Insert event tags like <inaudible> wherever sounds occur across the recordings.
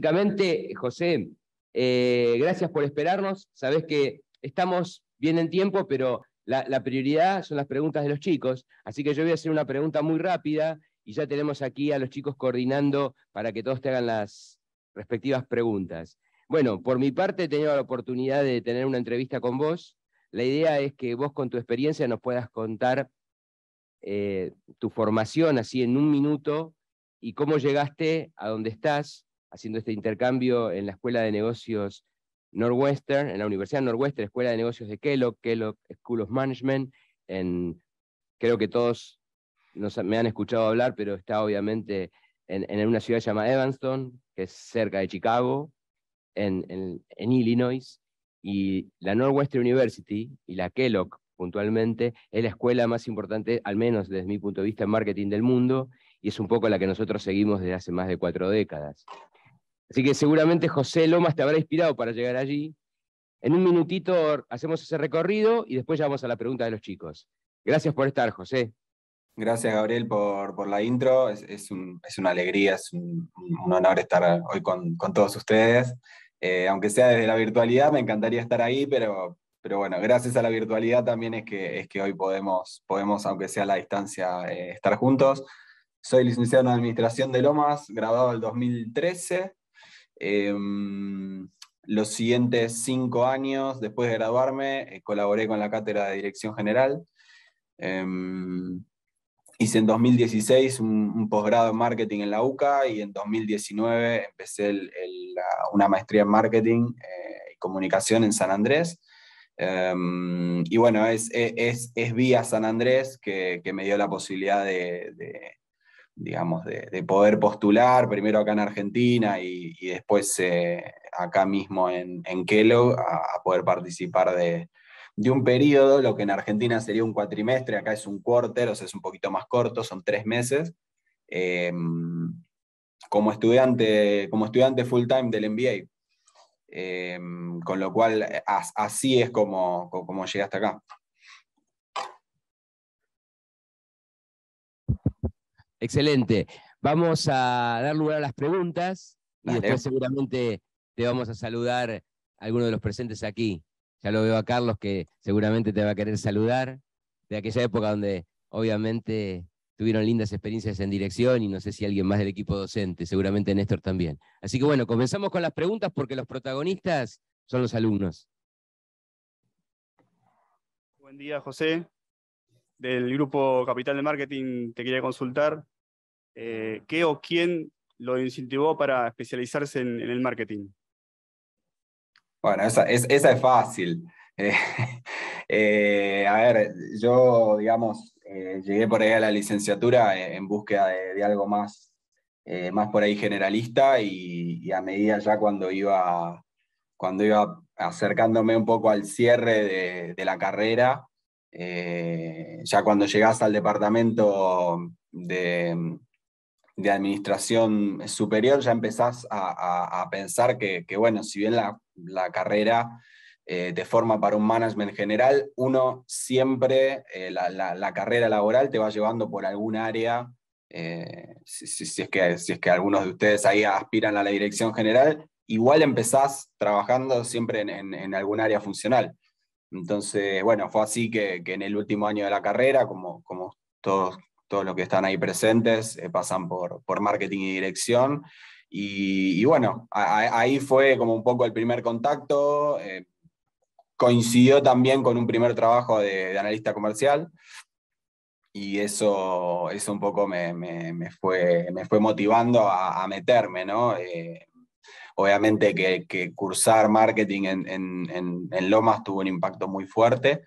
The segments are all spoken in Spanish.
básicamente, José, eh, gracias por esperarnos. Sabes que estamos bien en tiempo, pero la, prioridad son las preguntas de los chicos. Así que yo voy a hacer una pregunta muy rápida y ya tenemos aquí a los chicos coordinando para que todos te hagan las respectivas preguntas. Bueno, por mi parte he tenido la oportunidad de tener una entrevista con vos. La idea es que vos con tu experiencia nos puedas contar eh, tu formación así en un minuto y cómo llegaste a donde estás haciendo este intercambio en la Escuela de Negocios Northwestern, en la Universidad Northwestern, Escuela de Negocios de Kellogg, Kellogg School of Management. creo que todos me han escuchado hablar, pero está obviamente en, una ciudad llamada Evanston, que es cerca de Chicago, en, Illinois, y la Northwestern University y la Kellogg puntualmente es la escuela más importante, al menos desde mi punto de vista, en marketing del mundo, y es un poco la que nosotros seguimos desde hace más de cuatro décadas. Así que seguramente José Lomas te habrá inspirado para llegar allí. En un minutito hacemos ese recorrido y después ya vamos a la pregunta de los chicos. Gracias por estar, José. Gracias, Gabriel, por, la intro. Es, una alegría, es un, honor estar hoy con, todos ustedes. Eh, aunque sea desde la virtualidad, me encantaría estar ahí, pero, pero bueno, gracias a la virtualidad también es que, es que hoy podemos, podemos, aunque sea a la distancia, eh, estar juntos. Soy licenciado en Administración de Lomas, graduado en 2013. Em, los siguientes cinco años, después de graduarme, eh, colaboré con la Cátedra de Dirección General. Em, hice en 2016 un, posgrado en marketing en la UCA y en 2019 empecé una maestría en marketing eh, y comunicación en San Andrés. Em, y bueno, es es, vía San Andrés que, me dio la posibilidad de, digamos, de, poder postular, primero acá en Argentina y, después eh, acá mismo en, en Kellogg, a, poder participar de, un periodo, lo que en Argentina sería un cuatrimestre, acá es un quarter, o sea, es un poquito más corto, son tres meses. Em, como estudiante, como estudiante full time del MBA. Em, con lo cual, así es como, como llegué hasta acá. Excelente. Vamos a dar lugar a las preguntas y después seguramente te vamos a saludar alguno de los presentes aquí. Ya lo veo a Carlos que seguramente te va a querer saludar de aquella época donde obviamente tuvieron lindas experiencias en dirección y no sé si alguien más del equipo docente, seguramente Néstor también. Así que bueno, comenzamos con las preguntas porque los protagonistas son los alumnos. Buen día, José. Del grupo Capital de Marketing te quería consultar eh, ¿qué o quién lo incentivó para especializarse en, el marketing? Bueno, esa, es, fácil. <laughs> Eh, eh, a ver, yo, digamos, llegué por ahí a la licenciatura en, búsqueda de, algo más, más por ahí generalista y, a medida ya cuando iba, cuando iba acercándome un poco al cierre de, la carrera, ya cuando llegás al departamento de, de administración superior ya empezás a, pensar que, bueno, si bien la, carrera eh, te forma para un management general, uno siempre, eh, la, carrera laboral te va llevando por algún área, eh, si, es que, si es que algunos de ustedes ahí aspiran a la dirección general, igual empezás trabajando siempre en, algún área funcional. Entonces, bueno, fue así que, en el último año de la carrera, como, como todos los que están ahí presentes eh, pasan por, por, marketing y dirección. Y, bueno, ahí fue como un poco el primer contacto. Eh, coincidió también con un primer trabajo de, analista comercial. Y eso, eso un poco me, fue, me fue, motivando a, meterme, ¿no? Eh, obviamente que, cursar marketing en, Lomas tuvo un impacto muy fuerte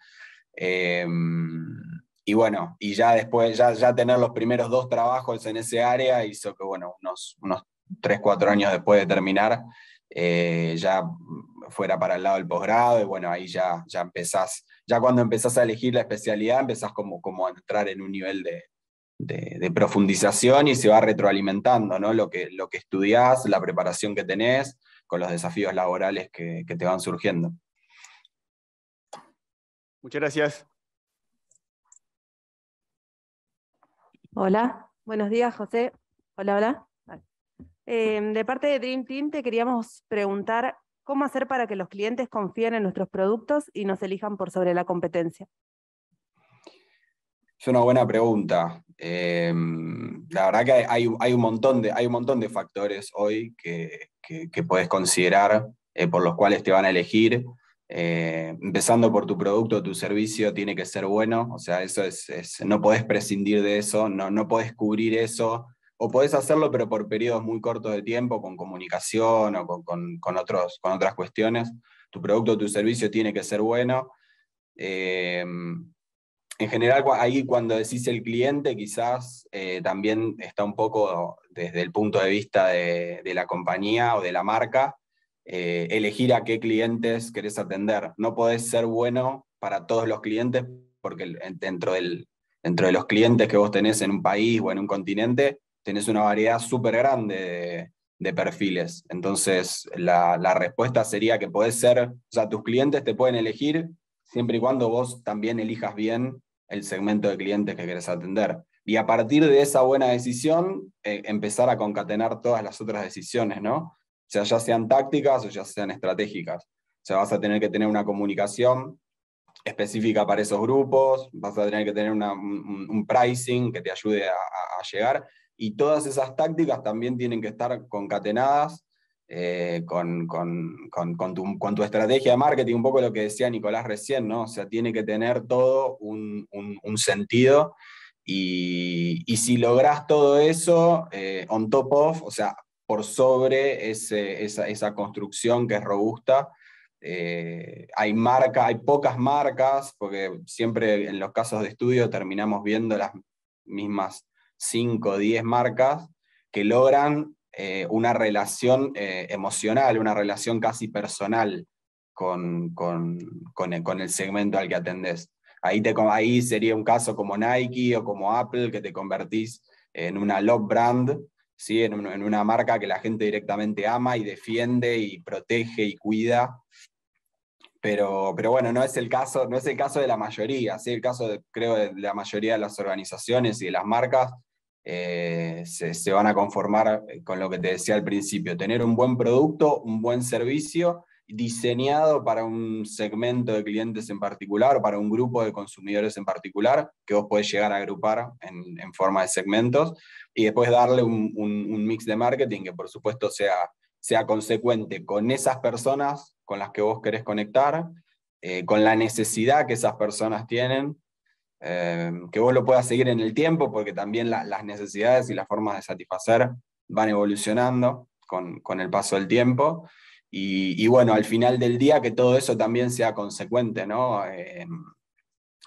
y bueno, y ya después, ya, tener los primeros dos trabajos en ese área hizo que, bueno, unos, unos 3, 4 años después de terminar, eh, ya fuera para el lado del posgrado, y bueno, ahí ya, ya empezás, ya cuando empezás a elegir la especialidad, empezás como, como a entrar en un nivel de, profundización y se va retroalimentando, ¿no? Lo que, lo que estudiás, la preparación que tenés, con los desafíos laborales que te van surgiendo. Muchas gracias. Hola, buenos días, José. Hola, hola. Em, de parte de Dream Team te queríamos preguntar cómo hacer para que los clientes confíen en nuestros productos y nos elijan por sobre la competencia. Es una buena pregunta. Em, la verdad que hay, un montón de, hay un montón de factores hoy que, puedes considerar eh, por los cuales te van a elegir. Eh, empezando por tu producto, tu servicio tiene que ser bueno, o sea, eso es, no podés prescindir de eso, no, no podés cubrir eso, o podés hacerlo, pero por periodos muy cortos de tiempo, con comunicación o con, con, otros, con otras cuestiones. Tu producto, o tu servicio tiene que ser bueno. Eh, en general, ahí cuando decís el cliente, quizás eh, también está un poco desde el punto de vista de la compañía o de la marca, eh, elegir a qué clientes querés atender. No podés ser bueno para todos los clientes porque dentro, del, dentro de los clientes que vos tenés en un país o en un continente, tenés una variedad súper grande de, perfiles. Entonces, la, respuesta sería que podés ser, o sea, tus clientes te pueden elegir siempre y cuando vos también elijas bien el segmento de clientes que querés atender. Y a partir de esa buena decisión, eh, empezar a concatenar todas las otras decisiones, ¿no? o sea, ya sean tácticas o ya sean estratégicas. O sea, vas a tener que tener una comunicación específica para esos grupos, vas a tener que tener un, pricing que te ayude a, llegar, y todas esas tácticas también tienen que estar concatenadas eh, con, tu, estrategia de marketing, un poco lo que decía Nicolás recién, ¿no? O sea, tiene que tener todo un, sentido, y, si logras todo eso, eh, on top of, o sea, por sobre esa, construcción que es robusta. Eh, hay hay pocas marcas, porque siempre en los casos de estudio terminamos viendo las mismas 5 o 10 marcas que logran eh, una relación eh, emocional, una relación casi personal con, el, segmento al que atendés. Ahí, te, ahí sería un caso como Nike o como Apple, que te convertís en una love brand en, una marca que la gente directamente ama y defiende y protege y cuida. Pero, bueno, no es el caso, no es el caso de la mayoría, ¿sí? el caso de, creo de la mayoría de las organizaciones y de las marcas eh, se, van a conformar eh, con lo que te decía al principio, tener un buen producto, un buen servicio diseñado para un segmento de clientes en particular para un grupo de consumidores en particular, que vos podés llegar a agrupar en, forma de segmentos, y después darle un, mix de marketing que por supuesto sea, consecuente con esas personas con las que vos querés conectar, eh, con la necesidad que esas personas tienen, eh, que vos lo puedas seguir en el tiempo, porque también las necesidades y las formas de satisfacer van evolucionando con el paso del tiempo. Y, bueno, al final del día que todo eso también sea consecuente, ¿no?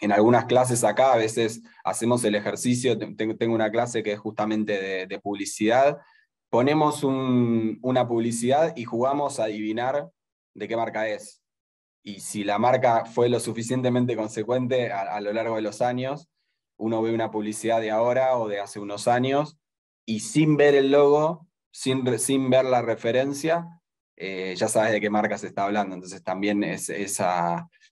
en algunas clases acá a veces hacemos el ejercicio, tengo una clase que es justamente de, publicidad, ponemos una publicidad y jugamos a adivinar de qué marca es. Y si la marca fue lo suficientemente consecuente a, lo largo de los años, uno ve una publicidad de ahora o de hace unos años y sin ver el logo, sin, sin ver la referencia, eh, ya sabes de qué marca se está hablando. Entonces también es, ese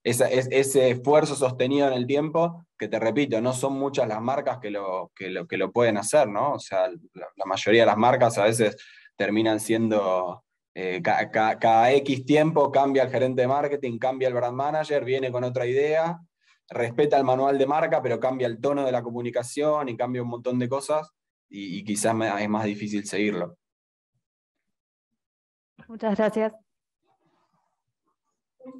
esfuerzo sostenido en el tiempo, que te repito, no son muchas las marcas que lo, que lo, pueden hacer, ¿no? O sea, la, mayoría de las marcas a veces terminan siendo... Eh, cada, X tiempo cambia el gerente de marketing, cambia el brand manager, viene con otra idea, respeta el manual de marca, pero cambia el tono de la comunicación y cambia un montón de cosas y quizás es más difícil seguirlo. Muchas gracias.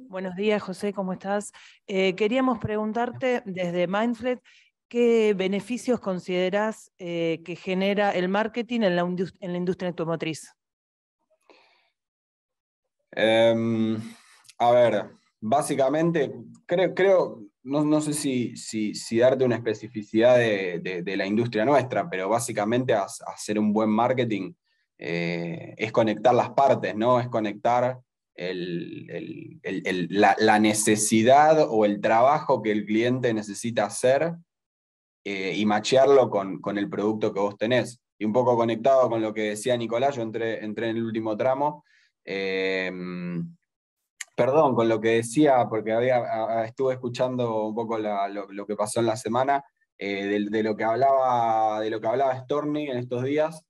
Buenos días, José, ¿cómo estás? Eh, queríamos preguntarte desde Mindfleet qué beneficios consideras eh, que genera el marketing en la, en la industria automotriz. Em, a ver, básicamente, creo, no, sé si, darte una especificidad de, la industria nuestra, pero básicamente hacer un buen marketing eh, es conectar las partes, ¿no? Es conectar la, necesidad o el trabajo que el cliente necesita hacer eh, y machearlo con, el producto que vos tenés. Y un poco conectado con lo que decía Nicolás, yo entré, en el último tramo. Eh, perdón, con lo que decía, porque había, estuve escuchando un poco lo, que pasó en la semana, de, lo que hablaba, de lo que hablaba Storni en estos días,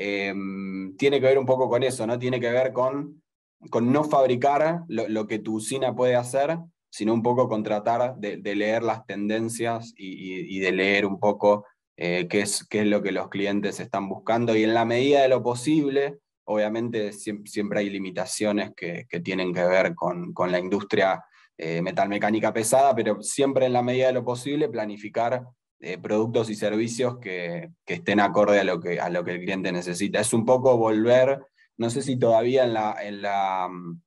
Em, tiene que ver un poco con eso, ¿no? Tiene que ver con, con no fabricar lo, que tu usina puede hacer, sino un poco con tratar de, leer las tendencias y, de leer un poco eh, qué, es, qué es lo que los clientes están buscando. Y en la medida de lo posible, obviamente siempre, hay limitaciones que, tienen que ver con, la industria eh, metalmecánica pesada, pero siempre en la medida de lo posible planificar eh, productos y servicios que, estén acorde a lo que, a lo que el cliente necesita. Es un poco volver, no sé si todavía en la, en la, mm,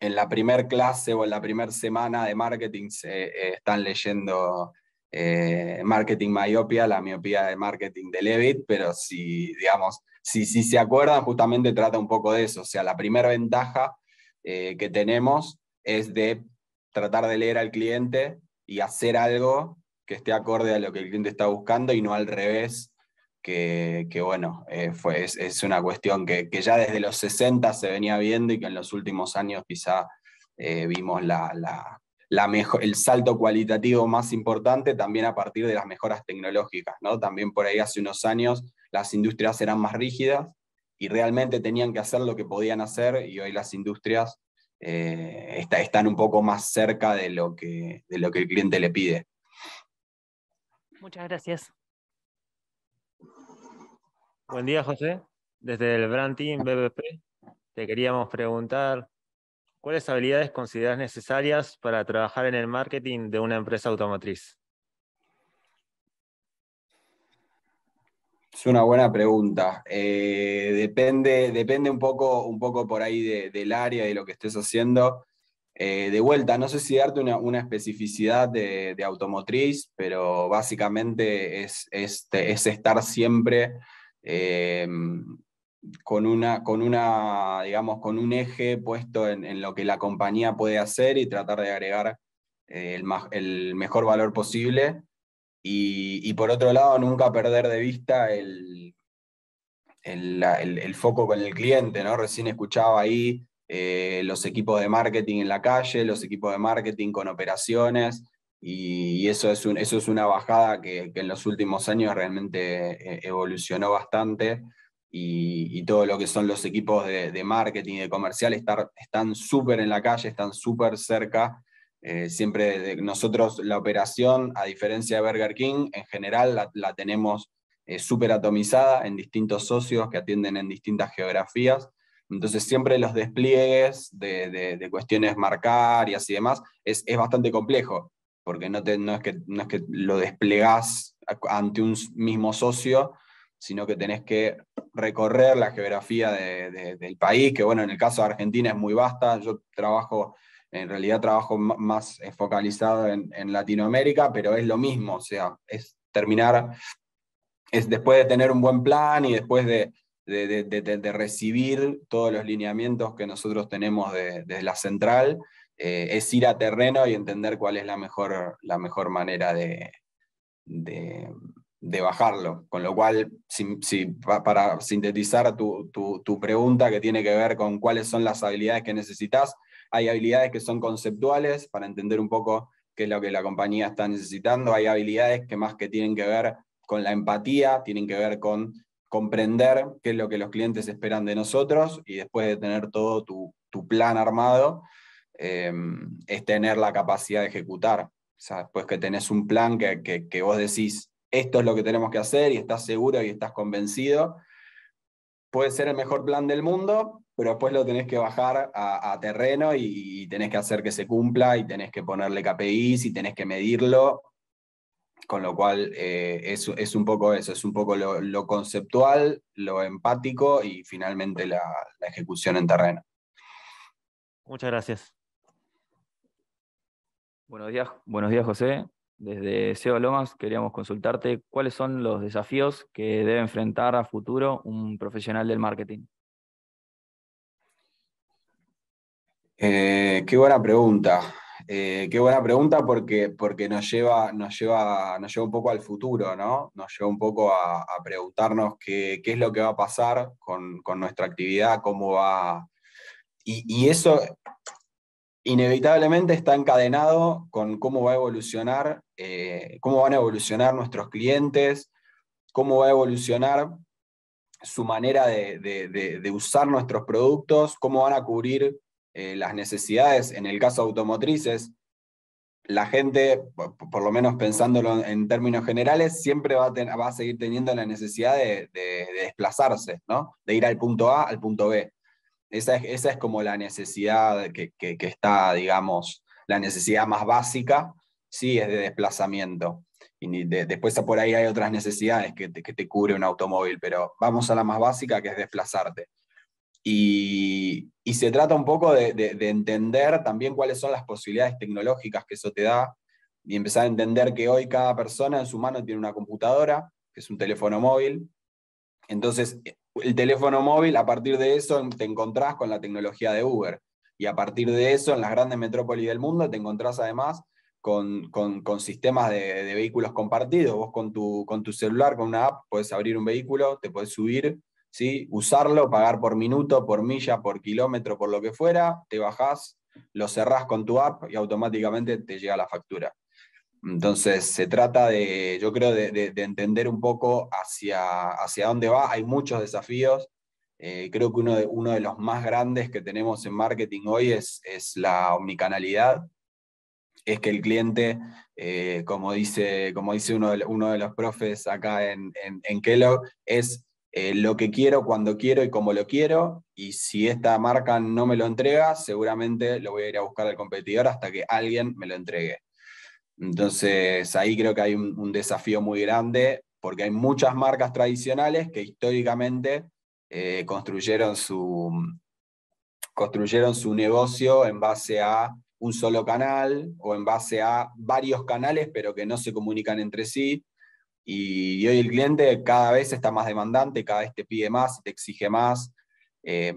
en la primer clase o en la primera semana de marketing se, eh, están leyendo eh, Marketing Myopia la miopía de marketing de Levitt, pero si, digamos, si, si se acuerdan, justamente trata un poco de eso. O sea, la primera ventaja que tenemos es de tratar de leer al cliente y hacer algo que esté acorde a lo que el cliente está buscando y no al revés, que, bueno, eh, es, una cuestión que, ya desde los 60 se venía viendo y que en los últimos años quizá eh, vimos la, el salto cualitativo más importante también a partir de las mejoras tecnológicas. También por ahí hace unos años las industrias eran más rígidas y realmente tenían que hacer lo que podían hacer y hoy las industrias eh, está, están un poco más cerca de lo, que, de lo que el cliente le pide. Muchas gracias. Buen día, José. Desde el Brand Team BBP, te queríamos preguntar, ¿cuáles habilidades consideras necesarias para trabajar en el marketing de una empresa automotriz? Es una buena pregunta. Eh, depende, depende un, poco, un poco por ahí del área, de lo que estés haciendo. Eh, de vuelta, no sé si darte una, especificidad de, automotriz, pero básicamente es, estar siempre em, con, una, con, una, digamos, con un eje puesto en, lo que la compañía puede hacer y tratar de agregar eh, el, mejor valor posible. Y, por otro lado, nunca perder de vista el, el foco con el cliente, ¿no? Recién escuchaba ahí eh, los equipos de marketing en la calle, los equipos de marketing con operaciones, y, eso, es eso es una bajada que, en los últimos años realmente eh, evolucionó bastante. Y, todo lo que son los equipos de, marketing marketing, de comercial, están súper en la calle, están súper cerca. Eh, siempre nosotros la operación, a diferencia de Burger King, en general la, tenemos súper atomizada en distintos socios que atienden en distintas geografías entonces siempre los despliegues de, cuestiones marcarias y demás es, bastante complejo, porque no, te, no, es que, no es que lo desplegás ante un mismo socio, sino que tenés que recorrer la geografía del país, que bueno, en el caso de Argentina es muy vasta, yo trabajo, en realidad trabajo más focalizado en, en Latinoamérica, pero es lo mismo, o sea, es terminar, es después de tener un buen plan y después de, de, recibir todos los lineamientos que nosotros tenemos desde la central, eh, es ir a terreno y entender cuál es la mejor, la mejor manera de, bajarlo. Con lo cual, para sintetizar tu, tu, tu pregunta que tiene que ver con cuáles son las habilidades que necesitas, hay habilidades que son conceptuales para entender un poco qué es lo que la compañía está necesitando, hay habilidades que más que tienen que ver con la empatía, tienen que ver con comprender qué es lo que los clientes esperan de nosotros y después de tener todo tu, plan armado, em, es tener la capacidad de ejecutar. O después que tenés un plan que, que, vos decís, esto es lo que tenemos que hacer y estás seguro y estás convencido, puede ser el mejor plan del mundo, pero después lo tenés que bajar a, terreno y, y, tenés que hacer que se cumpla y tenés que ponerle KPIs y tenés que medirlo con lo cual eh, es, un poco eso, es un poco lo, conceptual, lo empático y finalmente la, ejecución en terreno. Muchas gracias. Buenos días, buenos días José. Desde SEO Lomas queríamos consultarte cuáles son los desafíos que debe enfrentar a futuro un profesional del marketing. Eh, qué buena pregunta. Eh, qué buena pregunta porque, porque nos, lleva, nos, lleva, nos lleva un poco al futuro, ¿no? Nos lleva un poco a, preguntarnos qué, es lo que va a pasar con, nuestra actividad, cómo va... Y, eso inevitablemente está encadenado con cómo va a evolucionar, eh, cómo van a evolucionar nuestros clientes, cómo va a evolucionar su manera de usar nuestros productos, cómo van a cubrir eh, las necesidades, en el caso automotrices, la gente, por, lo menos pensándolo en términos generales, siempre va a, seguir teniendo la necesidad de, desplazarse, ¿no? de ir al punto A al punto B. Esa es, como la necesidad que, está, digamos, la necesidad más básica, sí, es de desplazamiento. Y después por ahí hay otras necesidades que te, que te cubre un automóvil, pero vamos a la más básica, que es desplazarte. Y, se trata un poco de, entender también cuáles son las posibilidades tecnológicas que eso te da y empezar a entender que hoy cada persona en su mano tiene una computadora, que es un teléfono móvil. Entonces, el teléfono móvil, a partir de eso, te encontrás con la tecnología de Uber. Y a partir de eso, en las grandes metrópolis del mundo, te encontrás además con, sistemas de, vehículos compartidos. Vos con tu, con tu celular, con una app, puedes abrir un vehículo, te puedes subir usarlo, pagar por minuto, por milla, por kilómetro, por lo que fuera, te bajás, lo cerrás con tu app y automáticamente te llega la factura. Entonces, se trata de, yo creo, de, entender un poco hacia, hacia dónde va. Hay muchos desafíos. Eh, creo que uno de, uno de los más grandes que tenemos en marketing hoy es, es la omnicanalidad. Es que el cliente, eh, como, dice, como dice uno de, uno de los profes acá en, en, en Kellogg, es eh, lo que quiero, cuando quiero y como lo quiero. Y si esta marca no me lo entrega, seguramente lo voy a ir a buscar al competidor hasta que alguien me lo entregue. Entonces ahí creo que hay un, desafío muy grande porque hay muchas marcas tradicionales que históricamente eh, construyeron, construyeron su negocio en base a un solo canal o en base a varios canales pero que no se comunican entre sí. Y, hoy el cliente cada vez está más demandante, cada vez te pide más, te exige más. Eh,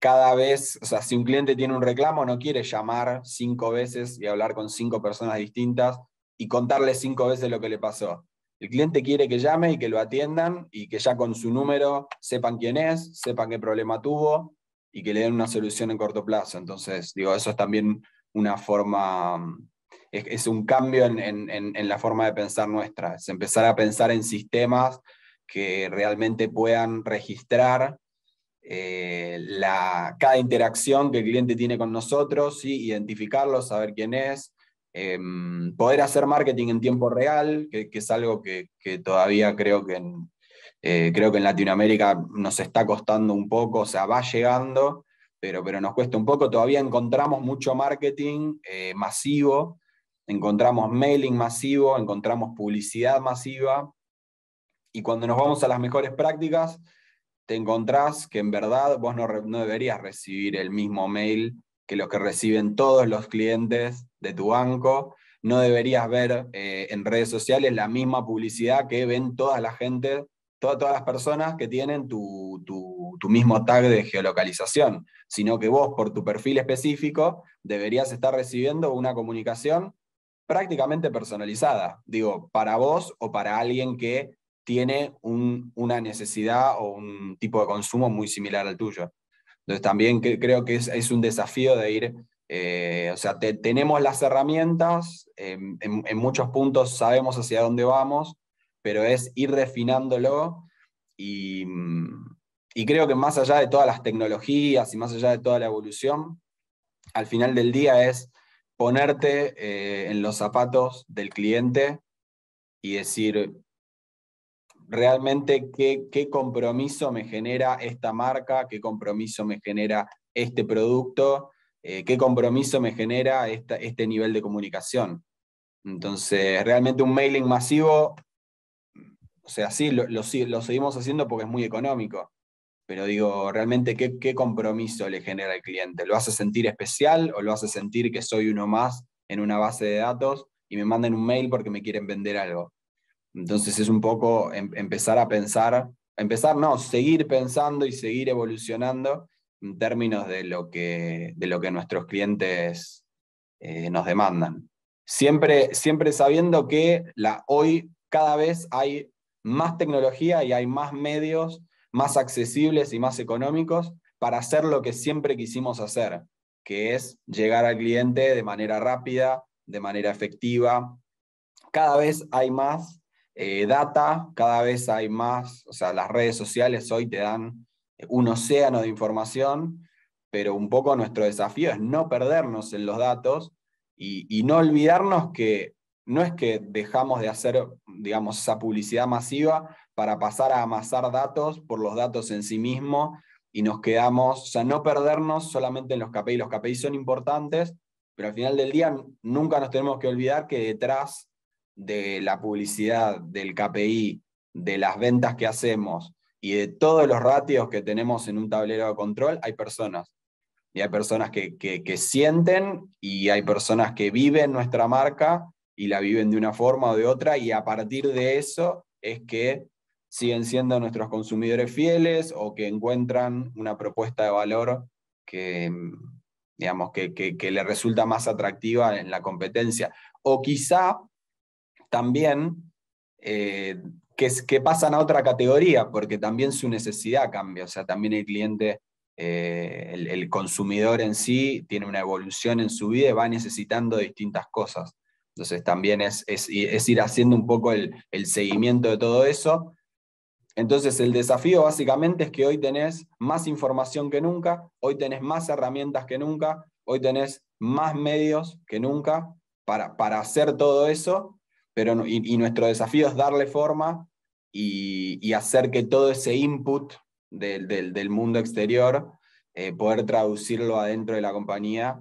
cada vez, o sea, si un cliente tiene un reclamo, no quiere llamar cinco veces y hablar con cinco personas distintas y contarle cinco veces lo que le pasó. El cliente quiere que llame y que lo atiendan y que ya con su número sepan quién es, sepan qué problema tuvo y que le den una solución en corto plazo. Entonces, digo, eso es también una forma es, un cambio en, la forma de pensar nuestra, es empezar a pensar en sistemas que realmente puedan registrar eh, cada interacción que el cliente tiene con nosotros, identificarlos, identificarlo, saber quién es, em, poder hacer marketing en tiempo real, que, es algo que, todavía creo que, en, eh, creo que en Latinoamérica nos está costando un poco, o sea, va llegando, pero, pero nos cuesta un poco. Todavía encontramos mucho marketing eh, masivo encontramos mailing masivo, encontramos publicidad masiva, y cuando nos vamos a las mejores prácticas, te encontrás que en verdad vos no, deberías recibir el mismo mail que los que reciben todos los clientes de tu banco, no deberías ver eh, en redes sociales la misma publicidad que ven toda la gente, todas las personas que tienen tu, tu, mismo tag de geolocalización, sino que vos por tu perfil específico deberías estar recibiendo una comunicación prácticamente personalizada, digo, para vos o para alguien que tiene una necesidad o un tipo de consumo muy similar al tuyo. Entonces también creo que es, un desafío de ir, eh, o sea, tenemos las herramientas, em, en, muchos puntos sabemos hacia dónde vamos, pero es ir refinándolo y creo que más allá de todas las tecnologías y más allá de toda la evolución, al final del día es ponerte eh, en los zapatos del cliente y decir, realmente qué, compromiso me genera esta marca, qué compromiso me genera este producto, eh, qué compromiso me genera este nivel de comunicación. Entonces, realmente un mailing masivo, o sea, sí, lo seguimos haciendo porque es muy económico, pero digo, realmente, ¿qué, compromiso le genera al cliente? ¿Lo hace sentir especial o lo hace sentir que soy uno más en una base de datos y me mandan un mail porque me quieren vender algo? Entonces es un poco em, empezar a pensar, empezar, no, seguir pensando y seguir evolucionando en términos de lo que, de lo que nuestros clientes eh, nos demandan. Siempre, siempre sabiendo que la, hoy cada vez hay más tecnología y hay más medios más accesibles y más económicos para hacer lo que siempre quisimos hacer, que es llegar al cliente de manera rápida, de manera efectiva. Cada vez hay más eh, data, cada vez hay más, o sea, las redes sociales hoy te dan eh, un océano de información, pero un poco nuestro desafío es no perdernos en los datos y, y no olvidarnos que no es que dejamos de hacer, digamos, esa publicidad masiva, para pasar a amasar datos por los datos en sí mismos, y nos quedamos, o sea, no perdernos solamente en los KPI. Los KPI son importantes, pero al final del día nunca nos tenemos que olvidar que detrás de la publicidad, del KPI, de las ventas que hacemos y de todos los ratios que tenemos en un tablero de control, hay personas. Y hay personas que sienten y hay personas que viven nuestra marca y la viven de una forma o de otra y a partir de eso es que siguen siendo nuestros consumidores fieles o que encuentran una propuesta de valor que, mm, digamos, que, le resulta más atractiva en la competencia. O quizá también eh, que, pasan a otra categoría, porque también su necesidad cambia, o sea, también el cliente, eh, el, consumidor en sí, tiene una evolución en su vida y va necesitando distintas cosas. Entonces también es, ir haciendo un poco el seguimiento de todo eso entonces, el desafío básicamente es que hoy tenés más información que nunca, hoy tenés más herramientas que nunca, hoy tenés más medios que nunca para, hacer todo eso, pero, y, nuestro desafío es darle forma y, hacer que todo ese input del, mundo exterior, eh, poder traducirlo adentro de la compañía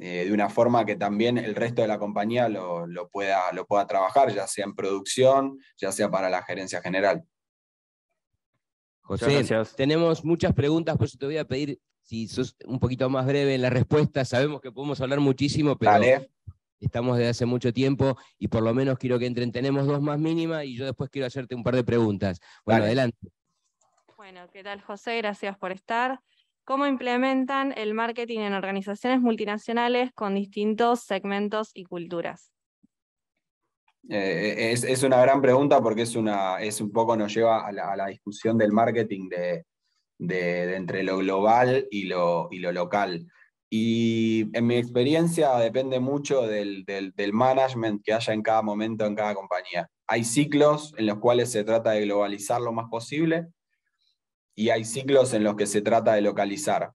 eh, de una forma que también el resto de la compañía lo, pueda, lo pueda trabajar, ya sea en producción, ya sea para la gerencia general. José, tenemos muchas preguntas, por eso te voy a pedir si sos un poquito más breve en la respuesta. Sabemos que podemos hablar muchísimo, pero estamos desde hace mucho tiempo y por lo menos quiero que entren. Tenemos dos más mínimas y yo después quiero hacerte un par de preguntas. Bueno, adelante. Bueno, ¿qué tal José? Gracias por estar. ¿Cómo implementan el marketing en organizaciones multinacionales con distintos segmentos y culturas? Eh, es, una gran pregunta porque es, un poco nos lleva a la, discusión del marketing de, entre lo global y lo, local. Y en mi experiencia depende mucho del, management que haya en cada momento en cada compañía. Hay ciclos en los cuales se trata de globalizar lo más posible y hay ciclos en los que se trata de localizar.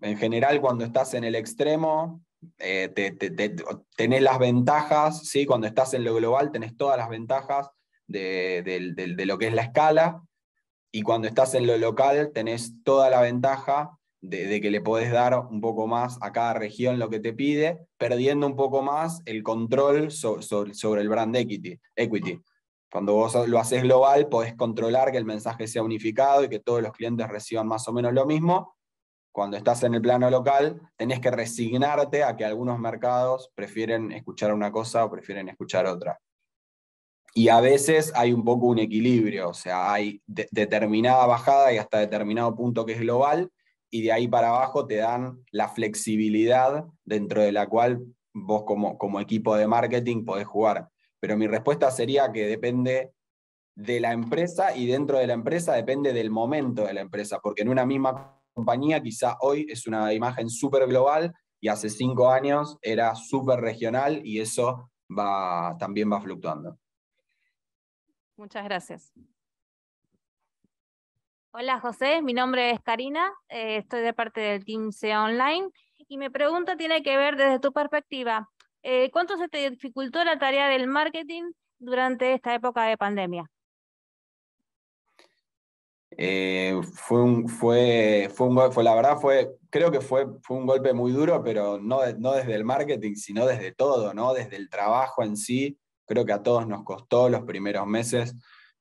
En general, cuando estás en el extremo, eh, tenés las ventajas, ¿sí? cuando estás en lo global tenés todas las ventajas de, lo que es la escala, y cuando estás en lo local tenés toda la ventaja de, que le podés dar un poco más a cada región lo que te pide, perdiendo un poco más el control sobre el brand equity. equity. Cuando vos lo haces global, podés controlar que el mensaje sea unificado y que todos los clientes reciban más o menos lo mismo, cuando estás en el plano local, tenés que resignarte a que algunos mercados prefieren escuchar una cosa o prefieren escuchar otra. Y a veces hay un poco un equilibrio, o sea, hay determinada bajada y hasta determinado punto que es global, y de ahí para abajo te dan la flexibilidad dentro de la cual vos como, como equipo de marketing podés jugar. Pero mi respuesta sería que depende de la empresa y dentro de la empresa depende del momento de la empresa, porque en una misma compañía quizá hoy es una imagen súper global y hace cinco años era súper regional y eso va, también va fluctuando. Muchas gracias. Hola José, mi nombre es Karina, eh, estoy de parte del Team SEA Online y mi pregunta tiene que ver desde tu perspectiva. Eh, ¿Cuánto se te dificultó la tarea del marketing durante esta época de pandemia? Eh, fue un, fue, la verdad fue, creo que fue, un golpe muy duro, pero no, desde el marketing, sino desde todo, Desde el trabajo en sí. Creo que a todos nos costó los primeros meses,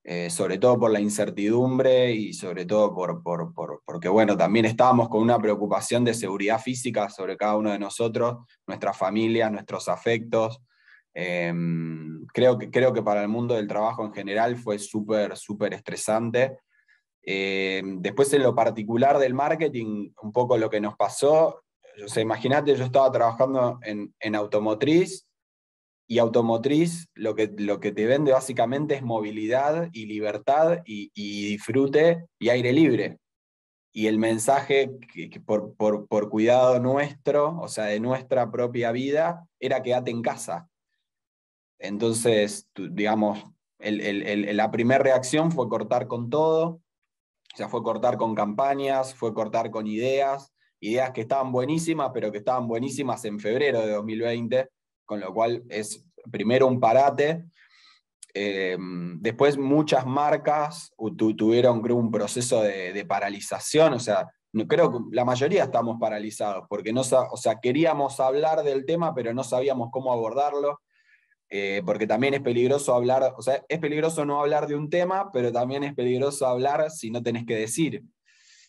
eh, sobre todo por la incertidumbre y sobre todo porque, bueno, también estábamos con una preocupación de seguridad física sobre cada uno de nosotros, nuestra familia, nuestros afectos. Eh, creo, que, creo que para el mundo del trabajo en general fue súper, súper estresante eh, después en lo particular del marketing, un poco lo que nos pasó, o sea, imagínate, yo estaba trabajando en, en, automotriz y automotriz lo que, lo que te vende básicamente es movilidad y libertad y, y disfrute y aire libre. Y el mensaje por, por, por cuidado nuestro, o sea, de nuestra propia vida, era quédate en casa. Entonces, digamos, la primera reacción fue cortar con todo, o sea, fue cortar con campañas, fue cortar con ideas, ideas que estaban buenísimas, pero que estaban buenísimas en febrero de 2020, con lo cual es primero un parate. Eh, después muchas marcas tuvieron creo, un proceso de, paralización, o sea, creo que la mayoría estamos paralizados, porque no, o sea, queríamos hablar del tema, pero no sabíamos cómo abordarlo, eh, porque también es peligroso hablar, o sea, es peligroso no hablar de un tema, pero también es peligroso hablar si no tenés que decir.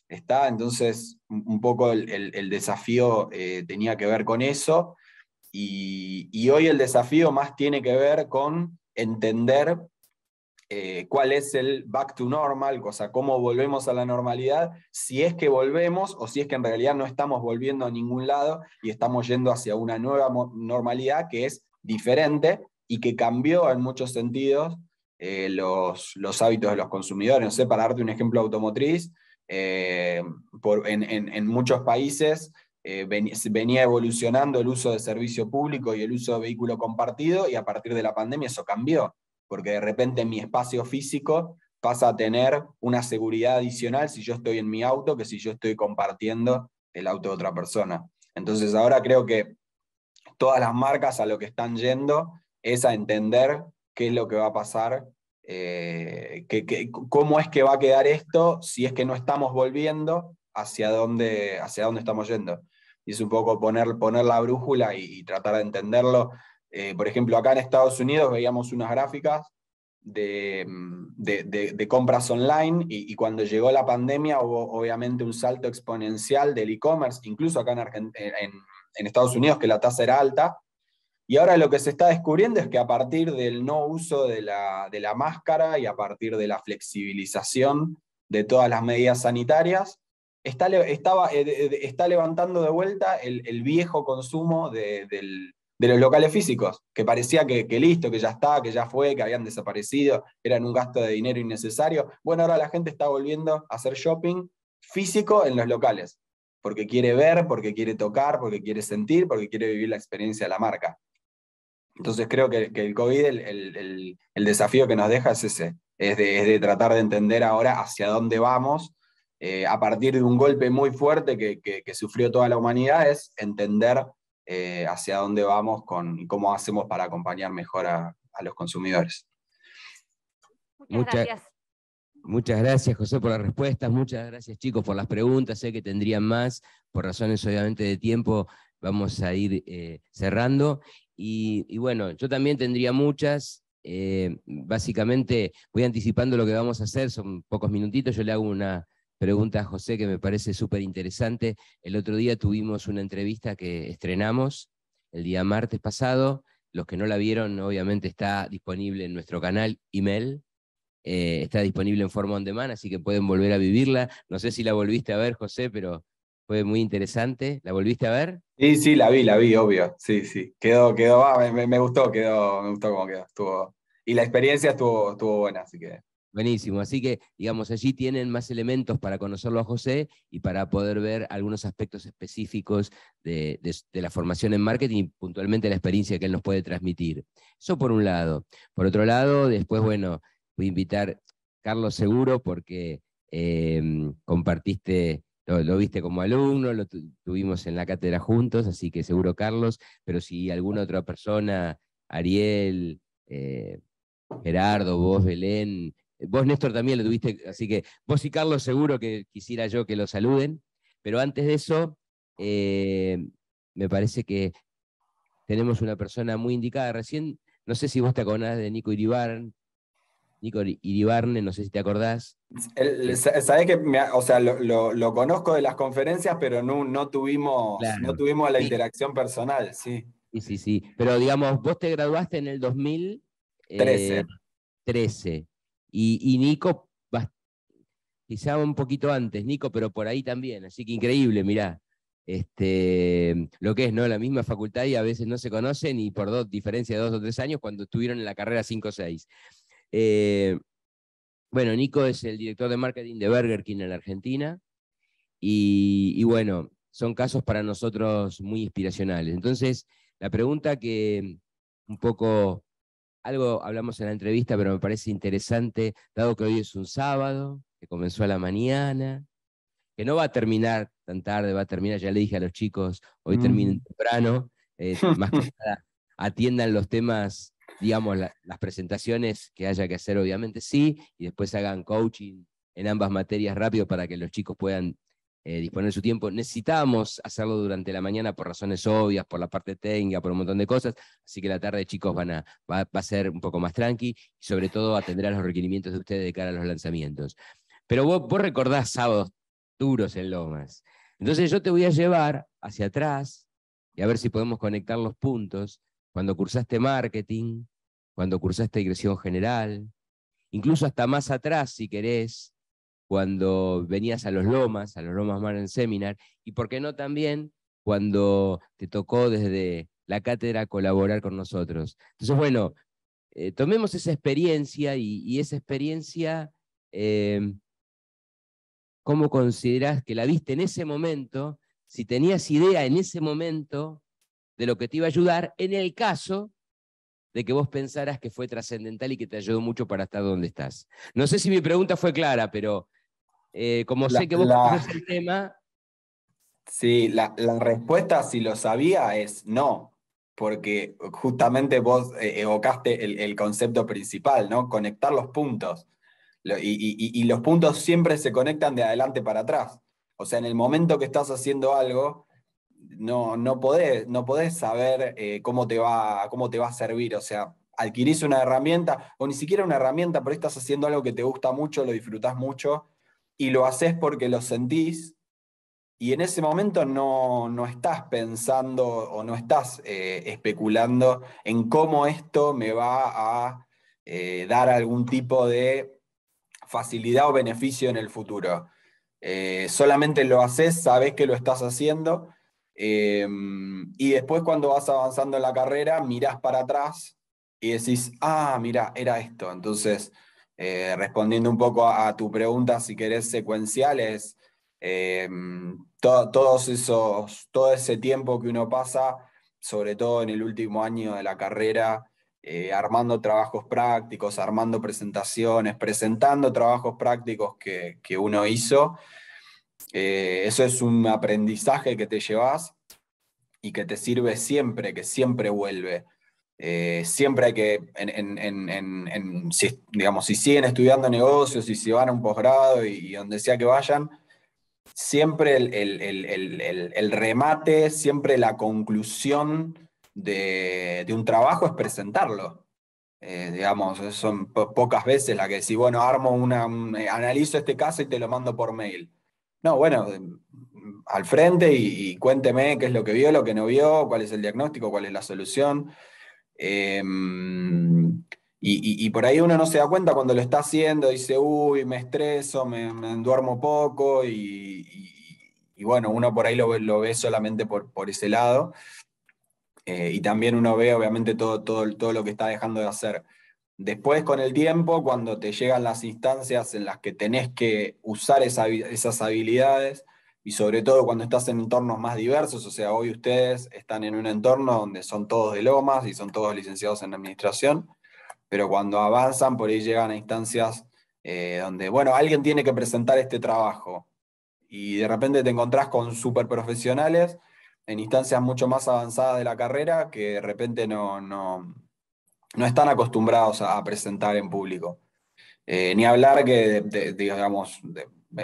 Está, entonces, un poco el, desafío eh, tenía que ver con eso, y, hoy el desafío más tiene que ver con entender eh, cuál es el back to normal, o sea, cómo volvemos a la normalidad, si es que volvemos o si es que en realidad no estamos volviendo a ningún lado y estamos yendo hacia una nueva normalidad que es diferente y que cambió en muchos sentidos eh, los, los, hábitos de los consumidores. No sé, para darte un ejemplo automotriz, eh, en, muchos países eh, venía evolucionando el uso de servicio público y el uso de vehículo compartido y a partir de la pandemia eso cambió, porque de repente mi espacio físico pasa a tener una seguridad adicional si yo estoy en mi auto que si yo estoy compartiendo el auto de otra persona. Entonces ahora creo que todas las marcas a lo que están yendo es a entender qué es lo que va a pasar, eh, cómo es que va a quedar esto si es que no estamos volviendo hacia dónde, hacia dónde estamos yendo. Y es un poco poner, poner la brújula y, tratar de entenderlo. Eh, por ejemplo, acá en Estados Unidos veíamos unas gráficas de, compras online y, cuando llegó la pandemia hubo obviamente un salto exponencial del e-commerce, incluso acá en, Argentina, en en Estados Unidos que la tasa era alta, y ahora lo que se está descubriendo es que a partir del no uso de la, máscara y a partir de la flexibilización de todas las medidas sanitarias, está, estaba, eh, está levantando de vuelta el, viejo consumo de, los locales físicos, que parecía que, que, listo, que ya está, que ya fue, que habían desaparecido, eran un gasto de dinero innecesario. Bueno, ahora la gente está volviendo a hacer shopping físico en los locales porque quiere ver, porque quiere tocar, porque quiere sentir, porque quiere vivir la experiencia de la marca. Entonces creo que, el COVID, el, desafío que nos deja es ese, es de, tratar de entender ahora hacia dónde vamos eh, a partir de un golpe muy fuerte que, sufrió toda la humanidad, es entender eh, hacia dónde vamos con, y cómo hacemos para acompañar mejor a, los consumidores. Muchas gracias. Muchas gracias, José, por las respuestas. Muchas gracias, chicos, por las preguntas. Sé que tendrían más, por razones obviamente de tiempo, vamos a ir eh, cerrando. Y, bueno, yo también tendría muchas. Eh, básicamente voy anticipando lo que vamos a hacer, son pocos minutitos. Yo le hago una pregunta a José que me parece súper interesante. El otro día tuvimos una entrevista que estrenamos el día martes pasado. Los que no la vieron, obviamente está disponible en nuestro canal email eh, está disponible en forma on demand, así que pueden volver a vivirla. No sé si la volviste a ver, José, pero fue muy interesante. ¿La volviste a ver? Sí, sí, la vi, la vi, obvio. Sí, sí. Quedó, quedó, ah, me, gustó, quedó, me gustó cómo quedó. Estuvo, y la experiencia estuvo, estuvo buena, así que. Buenísimo, así que digamos, allí tienen más elementos para conocerlo a José y para poder ver algunos aspectos específicos de, de, de, la formación en marketing y puntualmente la experiencia que él nos puede transmitir. Eso por un lado. Por otro lado, después, bueno, voy a invitar a Carlos Seguro porque em, compartiste, lo, viste como alumno, lo tuvimos en la cátedra juntos, así que seguro Carlos, pero si alguna otra persona, Ariel, eh, Gerardo, vos Belén, vos Néstor también lo tuviste, así que vos y Carlos seguro que quisiera yo que lo saluden, pero antes de eso, eh, me parece que tenemos una persona muy indicada. Recién, no sé si vos te acordás de Nico Iribar, Nico Iribarne, no sé si te acordás. Sabes que, o sea, lo, conozco de las conferencias, pero no, no, tuvimos, no tuvimos la interacción personal, sí. Sí, sí, sí. Pero digamos, vos te graduaste en el 2013. Eh, y, Nico, quizá un poquito antes, Nico, pero por ahí también. Así que increíble, mirá. Este, lo que es, ¿no? La misma facultad y a veces no se conocen y por dos, diferencia de dos o tres años cuando estuvieron en la carrera 5 o 6. Eh, bueno, Nico es el director de marketing de Burger King en la Argentina y, bueno, son casos para nosotros muy inspiracionales. Entonces, la pregunta que un poco, algo hablamos en la entrevista, pero me parece interesante, dado que hoy es un sábado, que comenzó a la mañana, que no va a terminar tan tarde, va a terminar, ya le dije a los chicos, hoy terminen mm. temprano, este, más que <laughs> nada, atiendan los temas digamos, las presentaciones que haya que hacer, obviamente sí, y después hagan coaching en ambas materias rápido para que los chicos puedan eh, disponer su tiempo. Necesitamos hacerlo durante la mañana por razones obvias, por la parte técnica, por un montón de cosas, así que la tarde, chicos, van a, va, a ser un poco más tranqui y sobre todo a los requerimientos de ustedes de cara a los lanzamientos. Pero vos, vos recordás sábados duros en Lomas. Entonces yo te voy a llevar hacia atrás y a ver si podemos conectar los puntos cuando cursaste marketing, cuando cursaste ingresión general, incluso hasta más atrás, si querés, cuando venías a los Lomas, a los Lomas en Seminar, y por qué no también cuando te tocó desde la cátedra colaborar con nosotros. Entonces, bueno, eh, tomemos esa experiencia y, esa experiencia, eh, ¿cómo considerás que la viste en ese momento? Si tenías idea en ese momento de lo que te iba a ayudar en el caso de que vos pensaras que fue trascendental y que te ayudó mucho para estar donde estás. No sé si mi pregunta fue clara, pero eh, como sé que vos el tema... Sí, la, respuesta, si lo sabía, es no porque justamente vos eh, evocaste el, concepto principal, ¿no? Conectar los puntos. y, los puntos siempre se conectan de adelante para atrás. O sea, en el momento que estás haciendo algo, no, no, podés, saber eh, cómo, te va, cómo te va a servir. O sea, adquirís una herramienta, o ni siquiera una herramienta, pero estás haciendo algo que te gusta mucho, lo disfrutás mucho, y lo haces porque lo sentís, y en ese momento no, estás pensando o no estás eh, especulando en cómo esto me va a eh, dar algún tipo de facilidad o beneficio en el futuro. solamente lo haces, sabes que lo estás haciendo Em, y después cuando vas avanzando en la carrera, mirás para atrás y decís, ah, mira, era esto. Entonces, eh, respondiendo un poco a, tu pregunta, si querés, secuenciales, em, todos todo ese tiempo que uno pasa, sobre todo en el último año de la carrera, eh, armando trabajos prácticos, armando presentaciones, presentando trabajos prácticos que uno hizo, eh, eso es un aprendizaje que te llevas y que te sirve siempre, que siempre vuelve. Eh, siempre hay que, si, digamos, si siguen estudiando negocios, si van a un posgrado y, donde sea que vayan, siempre el, remate, siempre la conclusión de, un trabajo es presentarlo. Eh, digamos, son pocas veces las que si bueno, armo una, analizo este caso y te lo mando por mail. No, bueno, al frente y, cuénteme qué es lo que vio, lo que no vio, cuál es el diagnóstico, cuál es la solución. Em, y, por ahí uno no se da cuenta cuando lo está haciendo, dice, uy, me estreso, me, duermo poco y, bueno, uno por ahí lo, ve solamente por, ese lado. Eh, y también uno ve obviamente todo lo que está dejando de hacer. Después, con el tiempo, cuando te llegan las instancias en las que tenés que usar esas habilidades, y sobre todo cuando estás en entornos más diversos, o sea, hoy ustedes están en un entorno donde son todos de Lomas y son todos licenciados en administración, pero cuando avanzan, por ahí llegan a instancias eh, donde, bueno, alguien tiene que presentar este trabajo, y de repente te encontrás con super profesionales en instancias mucho más avanzadas de la carrera que de repente no no están acostumbrados a, presentar en público. Eh, ni hablar que, digamos,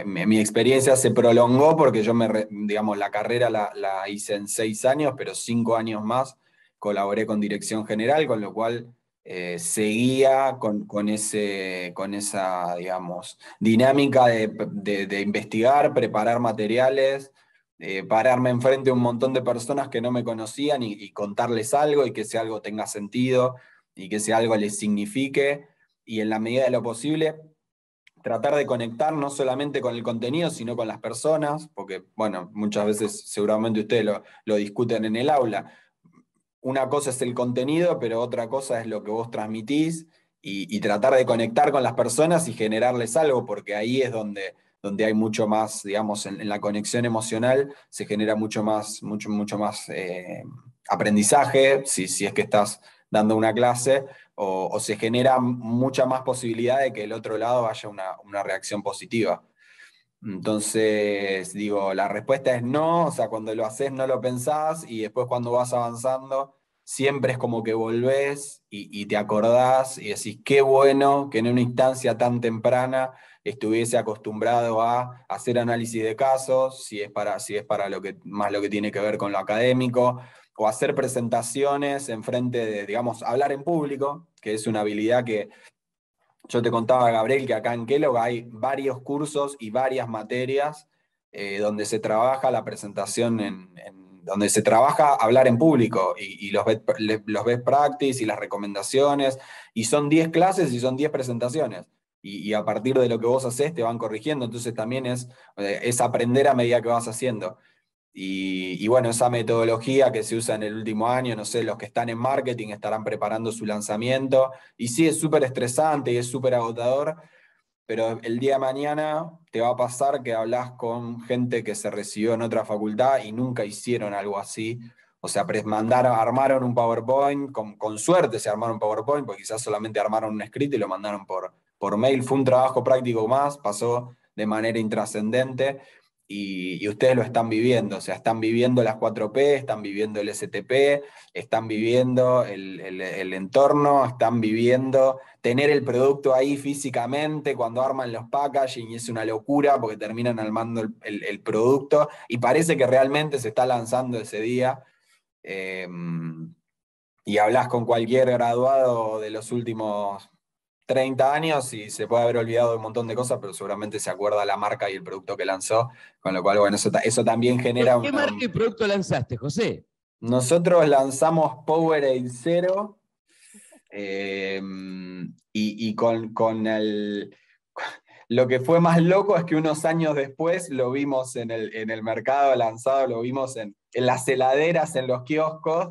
mi, experiencia se prolongó porque yo, me, digamos, la carrera la, hice en seis años, pero cinco años más colaboré con Dirección General, con lo cual eh, seguía con, con, esa, digamos, dinámica de, investigar, preparar materiales, eh, pararme enfrente a un montón de personas que no me conocían y, contarles algo y que si algo tenga sentido y que ese algo les signifique y en la medida de lo posible tratar de conectar no solamente con el contenido, sino con las personas, porque, bueno, muchas veces seguramente ustedes lo, discuten en el aula. Una cosa es el contenido, pero otra cosa es lo que vos transmitís y, tratar de conectar con las personas y generarles algo, porque ahí es donde, donde hay mucho más, digamos, en, la conexión emocional se genera mucho más, mucho, mucho más eh, aprendizaje, si, si es que estás dando una clase, o, se genera mucha más posibilidad de que el otro lado haya una, reacción positiva. Entonces, digo, la respuesta es no, o sea, cuando lo haces no lo pensás y después cuando vas avanzando, siempre es como que volvés y, te acordás y decís, qué bueno que en una instancia tan temprana estuviese acostumbrado a hacer análisis de casos, si es para, si es para lo que, más lo que tiene que ver con lo académico, o hacer presentaciones en frente de, digamos, hablar en público, que es una habilidad que yo te contaba, Gabriel, que acá en Kellogg hay varios cursos y varias materias eh, donde se trabaja la presentación, en, donde se trabaja hablar en público y, los, best, los, practice y las recomendaciones, y son 10 clases y son 10 presentaciones. Y, a partir de lo que vos haces te van corrigiendo, entonces también es, eh, es aprender a medida que vas haciendo. Y, bueno, esa metodología que se usa en el último año, no sé, los que están en marketing estarán preparando su lanzamiento. Y sí, es súper estresante y es súper agotador, pero el día de mañana te va a pasar que hablas con gente que se recibió en otra facultad y nunca hicieron algo así. O sea, mandaron, armaron un PowerPoint, con, suerte se armaron un PowerPoint, porque quizás solamente armaron un escrito y lo mandaron por, por mail. Fue un trabajo práctico más, pasó de manera intrascendente y, ustedes lo están viviendo, o sea, están viviendo las 4P, están viviendo el STP, están viviendo el, entorno, están viviendo tener el producto ahí físicamente cuando arman los packaging y es una locura porque terminan armando el, el producto y parece que realmente se está lanzando ese día. Eh, y hablas con cualquier graduado de los últimos 30 años y se puede haber olvidado un montón de cosas, pero seguramente se acuerda la marca y el producto que lanzó, con lo cual, bueno, eso, eso también genera... ¿Qué marca y producto lanzaste, José? Nosotros lanzamos Powerade Zero em, y, con, el... Lo que fue más loco es que unos años después lo vimos en el, el mercado lanzado, lo vimos en, en las heladeras, en los kioscos,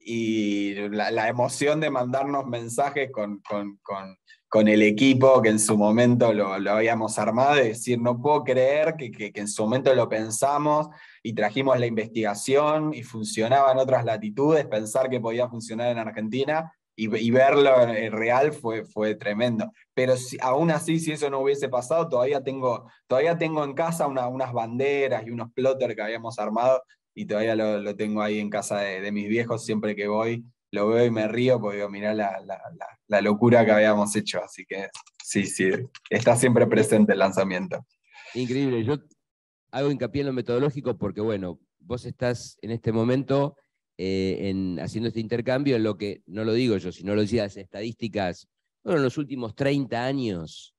y la, emoción de mandarnos mensajes con, el equipo que en su momento lo, habíamos armado, de decir, no puedo creer que, en su momento lo pensamos y trajimos la investigación y funcionaba en otras latitudes, pensar que podía funcionar en Argentina y, verlo en real fue, tremendo. Pero si, aún así, si eso no hubiese pasado, todavía tengo, todavía tengo en casa unas banderas y unos plotters que habíamos armado y todavía lo, tengo ahí en casa de, mis viejos, siempre que voy lo veo y me río porque digo, mirá la, locura que habíamos hecho, así que sí, sí, está siempre presente el lanzamiento. Increíble, yo hago hincapié en lo metodológico porque bueno, vos estás en este momento... Eh, en, haciendo este intercambio en lo que, no lo digo yo, sino lo decía estadísticas, bueno, en los últimos 30 años,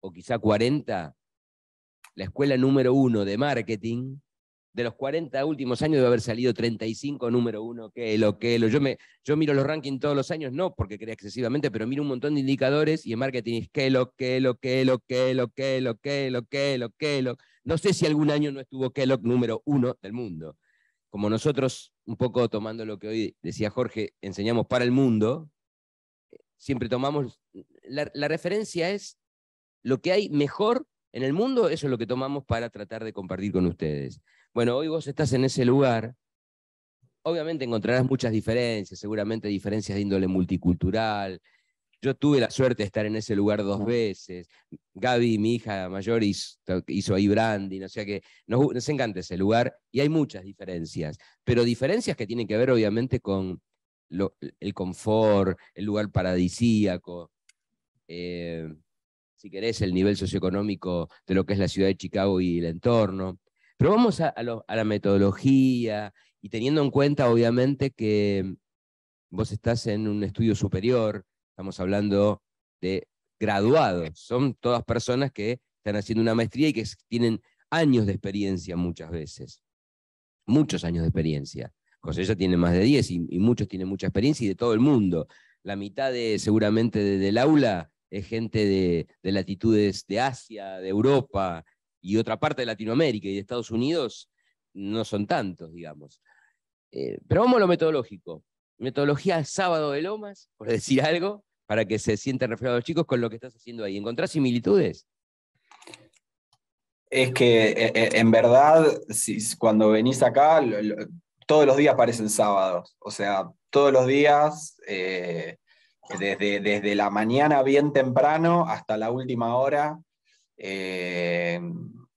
o quizá 40, la escuela número uno de marketing de los 40 últimos años debe haber salido 35 número uno, que lo que lo. Yo, me, yo miro los rankings todos los años, no porque crea excesivamente, pero miro un montón de indicadores y en marketing es que lo, que lo, que lo, que lo, que lo, que lo, que lo, que lo. No sé si algún año no estuvo lo, número uno del mundo. Como nosotros, un poco tomando lo que hoy decía Jorge, enseñamos para el mundo, siempre tomamos, la referencia es lo que hay mejor en el mundo, eso es lo que tomamos para tratar de compartir con ustedes. Bueno, hoy vos estás en ese lugar, obviamente encontrarás muchas diferencias, seguramente diferencias de índole multicultural. Yo tuve la suerte de estar en ese lugar dos veces. Gaby, mi hija mayor, hizo, ahí branding, o sea que nos, encanta ese lugar y hay muchas diferencias, pero diferencias que tienen que ver obviamente con el confort, el lugar paradisíaco, eh, si querés, el nivel socioeconómico de lo que es la ciudad de Chicago y el entorno. Pero vamos a, la metodología y teniendo en cuenta, obviamente, que vos estás en un estudio superior, estamos hablando de graduados, son todas personas que están haciendo una maestría y que tienen años de experiencia muchas veces, muchos años de experiencia. José ya tiene más de 10 y, muchos tienen mucha experiencia y de todo el mundo. La mitad seguramente del aula es gente de latitudes de Asia, de Europa, y otra parte de Latinoamérica y de Estados Unidos no son tantos, digamos. Eh, pero vamos a lo metodológico. Metodología sábado de Lomas, por <laughs> decir algo, para que se sientan reflejados los chicos con lo que estás haciendo ahí. ¿Encontrás similitudes? Es que eh, eh, en verdad, cuando venís acá, todos los días parecen sábados. O sea, todos los días, desde, desde la mañana bien temprano hasta la última hora, eh,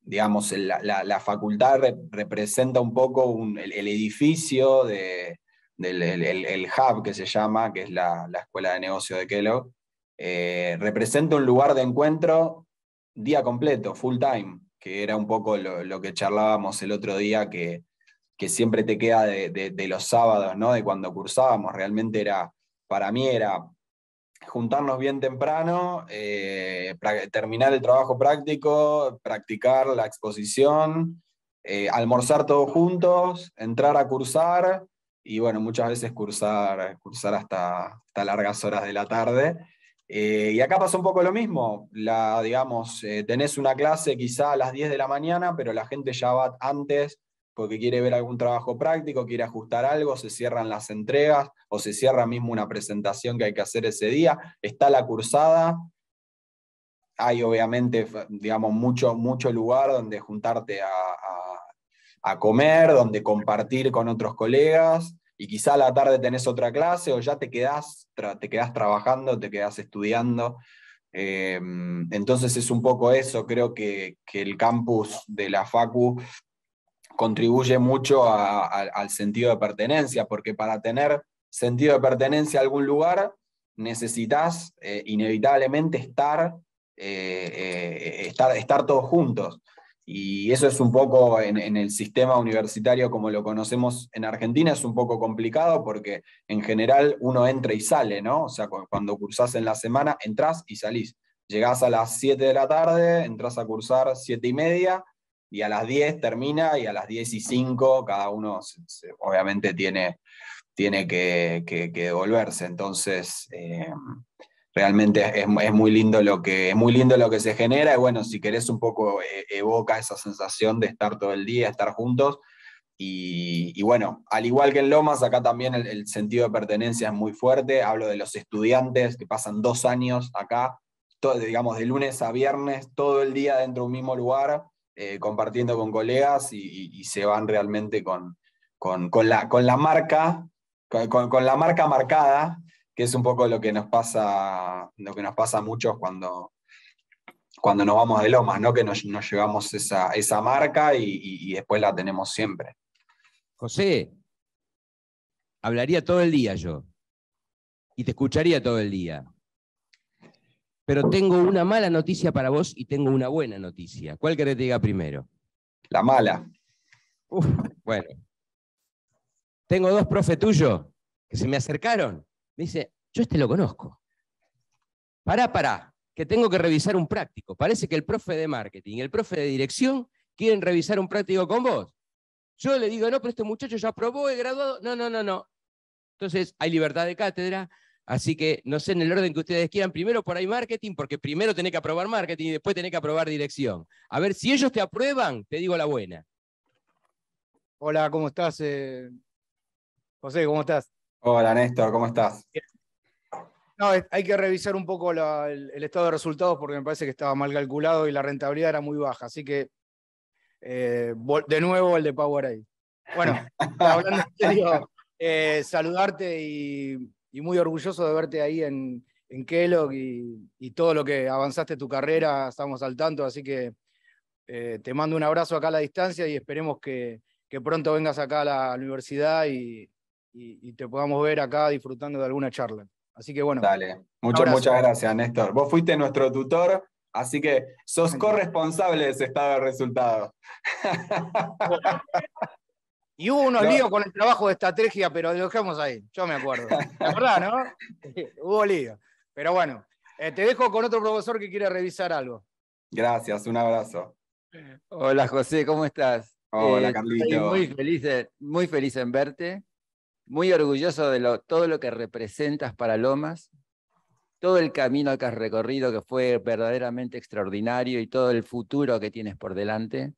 digamos, la, facultad representa un poco el, edificio de, del el, hub que se llama, que es la, escuela de negocio de Kellogg, eh, representa un lugar de encuentro día completo, full time, que era un poco lo, que charlábamos el otro día, que, que siempre te queda de, de, los sábados, ¿no? De cuando cursábamos, realmente era, para mí era juntarnos bien temprano, eh, terminar el trabajo práctico, practicar la exposición, eh, almorzar todos juntos, entrar a cursar y bueno, muchas veces cursar, cursar hasta, largas horas de la tarde. Eh, y acá pasa un poco lo mismo, la, digamos, tenés una clase quizá a las 10 de la mañana, pero la gente ya va antes porque quiere ver algún trabajo práctico, quiere ajustar algo, se cierran las entregas o se cierra mismo una presentación que hay que hacer ese día, está la cursada, hay obviamente, digamos, mucho, mucho lugar donde juntarte a, comer, donde compartir con otros colegas, y quizá a la tarde tenés otra clase o ya te quedás, te trabajando, te quedás estudiando. Eh, entonces es un poco eso, creo que, que, el campus de la Facu contribuye mucho al sentido de pertenencia, porque para tener sentido de pertenencia a algún lugar necesitas eh, inevitablemente estar, eh, eh, estar, estar todos juntos. Y eso es un poco en, en, el sistema universitario como lo conocemos en Argentina, es un poco complicado porque en general uno entra y sale, ¿no? O sea, cuando cursás en la semana, entras y salís. Llegás a las 7 de la tarde, entras a cursar 7 y media y a las 10 termina y a las 10 y 5 cada uno obviamente tiene, tiene que, que, devolverse. Entonces, eh, realmente es, muy lindo lo que, es muy lindo lo que se genera y bueno, si querés un poco eh, evoca esa sensación de estar todo el día, estar juntos. Y, bueno, al igual que en Lomas, acá también el, sentido de pertenencia es muy fuerte. Hablo de los estudiantes que pasan dos años acá, todo, digamos, de lunes a viernes, todo el día dentro de un mismo lugar, eh, compartiendo con colegas y, se van realmente con, la, con la, marca, con, la marca marcada, que es un poco lo que nos pasa, lo que nos pasa a muchos cuando, cuando nos vamos de lomas, ¿no? Que nos, llevamos esa, marca y, después la tenemos siempre. José, hablaría todo el día yo. Y te escucharía todo el día. Pero tengo una mala noticia para vos y tengo una buena noticia. ¿Cuál querés que te diga primero? La mala. bueno. Tengo dos profe tuyos que se me acercaron. Me dice, yo este lo conozco. Pará, pará, que tengo que revisar un práctico. Parece que el profe de marketing y el profe de dirección quieren revisar un práctico con vos. Yo le digo, no, pero este muchacho ya aprobó, el graduado. No, no, no, no. Entonces, hay libertad de cátedra, Así que no sé en el orden que ustedes quieran. Primero por ahí marketing, porque primero tenés que aprobar marketing y después tenés que aprobar dirección. A ver, si ellos te aprueban, te digo la buena. Hola, ¿cómo estás? Eh? José, ¿cómo estás? Hola, Néstor, ¿cómo estás? No, hay que revisar un poco el, estado de resultados porque me parece que estaba mal calculado y la rentabilidad era muy baja. Así que, eh, de nuevo, el de Power Bueno, <laughs> hablando en serio, eh, saludarte y y muy orgulloso de verte ahí en, en Kellogg y, todo lo que avanzaste tu carrera, estamos al tanto, así que eh, te mando un abrazo acá a la distancia y esperemos que, pronto vengas acá a la universidad y, te podamos ver acá disfrutando de alguna charla. Así que bueno. Dale, muchas, muchas gracias, Néstor. Vos fuiste nuestro tutor, así que sos corresponsable de ese estado de resultados. <laughs> Y hubo unos líos con el trabajo de estrategia, pero lo dejamos ahí, yo me acuerdo. La verdad, ¿no? <laughs> hubo líos. Pero bueno, eh, te dejo con otro profesor que quiere revisar algo. Gracias, un abrazo. Hola José, ¿cómo estás? Hola eh, Estoy muy feliz, muy feliz en verte, muy orgulloso de lo, todo lo que representas para Lomas, todo el camino que has recorrido que fue verdaderamente extraordinario y todo el futuro que tienes por delante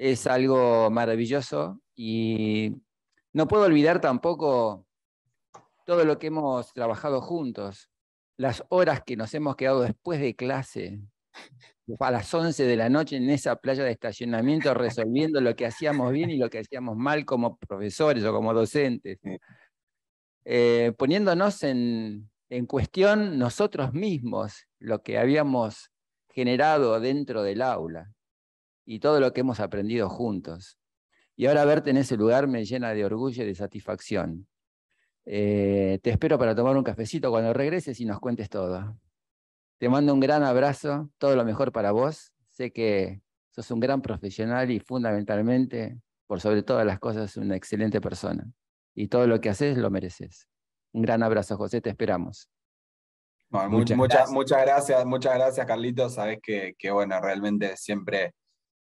es algo maravilloso y no puedo olvidar tampoco todo lo que hemos trabajado juntos, las horas que nos hemos quedado después de clase, a las 11 de la noche en esa playa de estacionamiento resolviendo lo que hacíamos bien y lo que hacíamos mal como profesores o como docentes, eh, poniéndonos en cuestión nosotros mismos, lo que habíamos generado dentro del aula y todo lo que hemos aprendido juntos. Y ahora verte en ese lugar me llena de orgullo y de satisfacción. Eh, te espero para tomar un cafecito cuando regreses y nos cuentes todo. Te mando un gran abrazo, todo lo mejor para vos. Sé que sos un gran profesional y fundamentalmente, por sobre todas las cosas, una excelente persona. Y todo lo que haces lo mereces. Un gran abrazo, José, te esperamos. muchas, muchas, gracias. muchas gracias, muchas Carlitos. Sabes que, que, bueno, realmente siempre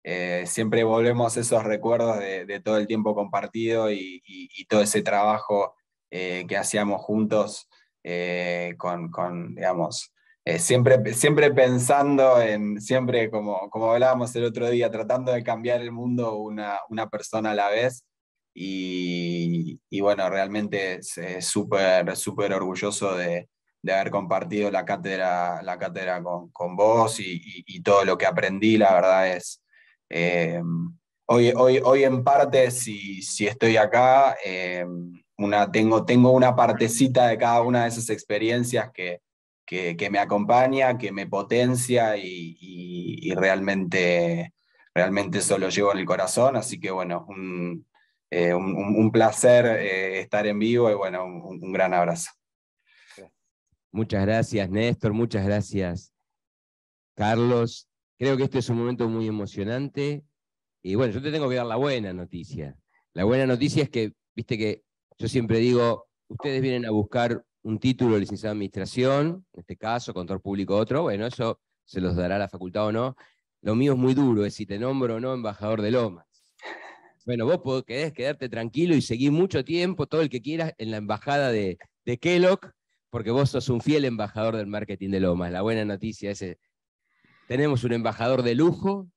eh, siempre volvemos esos recuerdos de, todo el tiempo compartido y, todo ese trabajo eh, que hacíamos juntos eh, con, digamos, siempre, siempre pensando en, siempre como, como hablábamos el otro día, tratando de cambiar el mundo una, persona a la vez. Y, bueno, realmente súper, súper orgulloso de, haber compartido la cátedra, la cátedra con, vos y, todo lo que aprendí, la verdad es, Em, hoy, hoy, hoy en parte, si, si estoy acá, em, una, tengo, tengo una partecita de cada una de esas experiencias que, que, me acompaña, que me potencia y, realmente, realmente eso lo llevo en el corazón. Así que bueno, un, eh, un, placer eh, estar en vivo y bueno, un, un gran abrazo. Muchas gracias, Néstor. Muchas gracias, Carlos. Creo que este es un momento muy emocionante. Y bueno, yo te tengo que dar la buena noticia. La buena noticia es que, viste que yo siempre digo, ustedes vienen a buscar un título de licenciado de administración, en este caso, control público otro, bueno, eso se los dará la facultad o no. Lo mío es muy duro, es si te nombro o no embajador de Lomas. Bueno, vos podés quedarte tranquilo y seguir mucho tiempo, todo el que quieras, en la embajada de, de Kellogg, porque vos sos un fiel embajador del marketing de Lomas. La buena noticia es, tenemos un embajador de lujo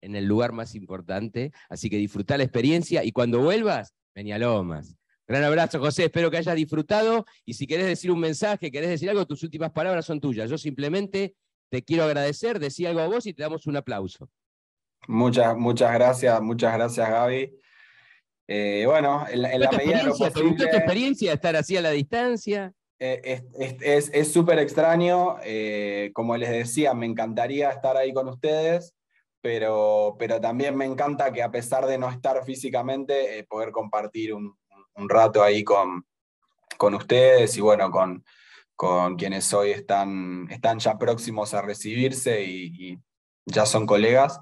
en el lugar más importante, así que disfruta la experiencia y cuando vuelvas, vení a Lomas. Gran abrazo, José. Espero que hayas disfrutado. Y si querés decir un mensaje, querés decir algo, tus últimas palabras son tuyas. Yo simplemente te quiero agradecer, decir algo a vos y te damos un aplauso. Muchas, muchas gracias, muchas gracias, Gaby. Eh, bueno, en, la medida de lo posible. ¿Te gustó tu experiencia de estar así a la distancia? Eh, es súper extraño, eh, como les decía, me encantaría estar ahí con ustedes, pero, también me encanta que a pesar de no estar físicamente, eh, poder compartir un, rato ahí con, ustedes y bueno, con, quienes hoy están, están ya próximos a recibirse y, ya son colegas.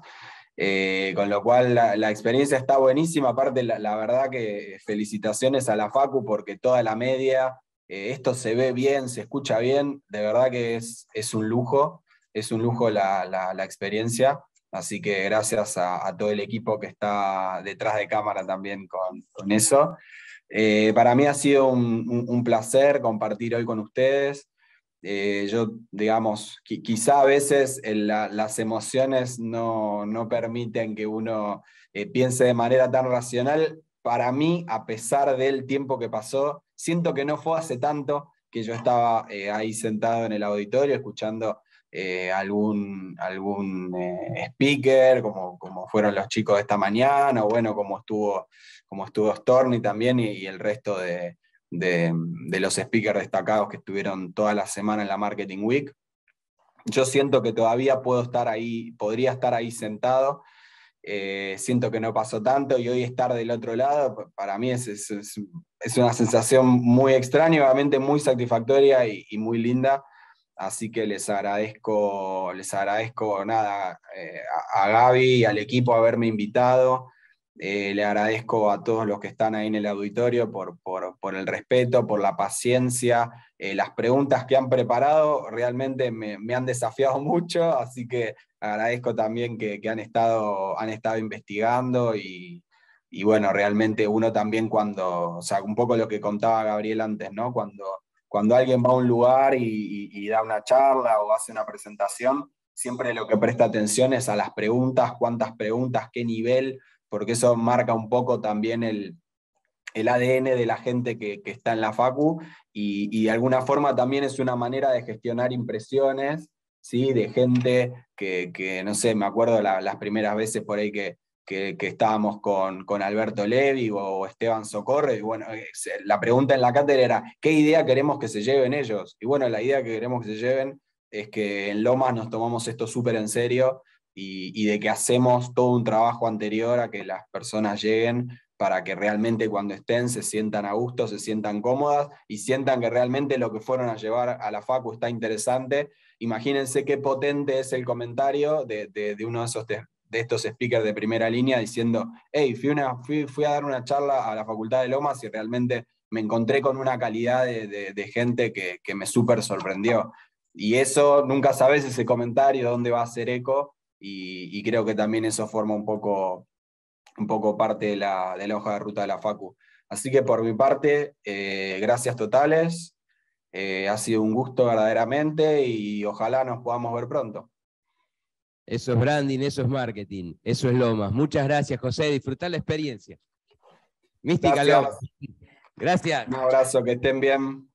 con lo cual la, experiencia está buenísima, aparte la, la verdad que felicitaciones a la Facu porque toda la media, eh, esto se ve bien, se escucha bien, de verdad que es, es un lujo, es un lujo la, experiencia. Así que gracias a, todo el equipo que está detrás de cámara también con, eso. Eh, para mí ha sido un, placer compartir hoy con ustedes. Eh, yo, digamos, quizá a veces las emociones no, permiten que uno piense de manera tan racional. Para mí, a pesar del tiempo que pasó, siento que no fue hace tanto que yo estaba eh, ahí sentado en el auditorio escuchando eh, algún, algún eh, speaker, como, como, fueron los chicos de esta mañana, o bueno, como estuvo, como estuvo también y, el resto de, los speakers destacados que estuvieron toda la semana en la Marketing Week. Yo siento que todavía puedo estar ahí, podría estar ahí sentado. siento que no pasó tanto y hoy estar del otro lado para mí es es una sensación muy extraña, obviamente muy satisfactoria y, muy linda. Así que les agradezco, les agradezco nada eh, a, Gaby y al equipo haberme invitado. Eh, le agradezco a todos los que están ahí en el auditorio por, el respeto, por la paciencia. Eh, las preguntas que han preparado realmente me, han desafiado <laughs> mucho, así que agradezco también que, que han, estado, han estado investigando y, y bueno, realmente uno también cuando, o sea, un poco lo que contaba Gabriel antes, ¿no? Cuando, cuando alguien va a un lugar y, da una charla o hace una presentación, siempre lo que presta atención es a las preguntas, cuántas preguntas, qué nivel, porque eso marca un poco también el, ADN de la gente que, está en la FACU y, de alguna forma también es una manera de gestionar impresiones, ¿sí? De gente que, no sé, me acuerdo las primeras veces por ahí que, que, estábamos con, Alberto Levi o, Esteban Socorre, y bueno, eh, la pregunta en la cátedra era, ¿qué idea queremos que se lleven ellos? Y bueno, la idea que queremos que se lleven es que en Lomas nos tomamos esto súper en serio y, de que hacemos todo un trabajo anterior a que las personas lleguen para que realmente cuando estén se sientan a gusto, se sientan cómodas y sientan que realmente lo que fueron a llevar a la facu está interesante. Imagínense qué potente es el comentario de, de uno de esos de estos speakers de primera línea diciendo, hey, fui, una, fui, a dar una charla a la Facultad de Lomas y realmente me encontré con una calidad de, gente que, que me súper sorprendió. Y eso, nunca sabes ese comentario, dónde va a ser eco, y, creo que también eso forma un poco, un poco parte de la, hoja de ruta de la Facu. Así que por mi parte, eh, gracias totales, eh, ha sido un gusto verdaderamente y ojalá nos podamos ver pronto. Eso es branding, eso es marketing, eso es Lomas. Muchas gracias, José. Disfrutar la experiencia. Mística Lomas. Gracias. Un abrazo, que estén bien.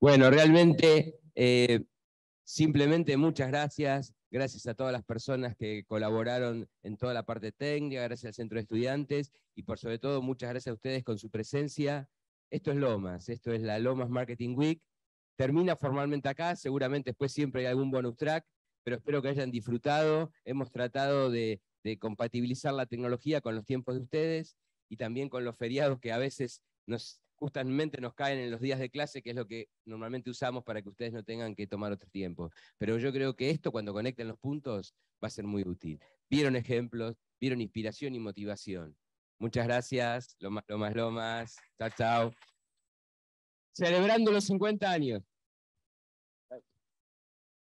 Bueno, realmente, eh, simplemente muchas gracias. Gracias a todas las personas que colaboraron en toda la parte técnica, gracias al Centro de Estudiantes y por sobre todo muchas gracias a ustedes con su presencia esto es Lomas, esto es la Lomas Marketing Week. Termina formalmente acá, seguramente después siempre hay algún bonus track, pero espero que hayan disfrutado. Hemos tratado de, compatibilizar la tecnología con los tiempos de ustedes y también con los feriados que a veces justamente nos caen en los días de clase, que es lo que normalmente usamos para que ustedes no tengan que tomar otro tiempo. Pero yo creo que esto, cuando conecten los puntos, va a ser muy útil. Vieron ejemplos, vieron inspiración y motivación. Muchas gracias, Lomas Lomas. Chao, chao. Celebrando los 50 años.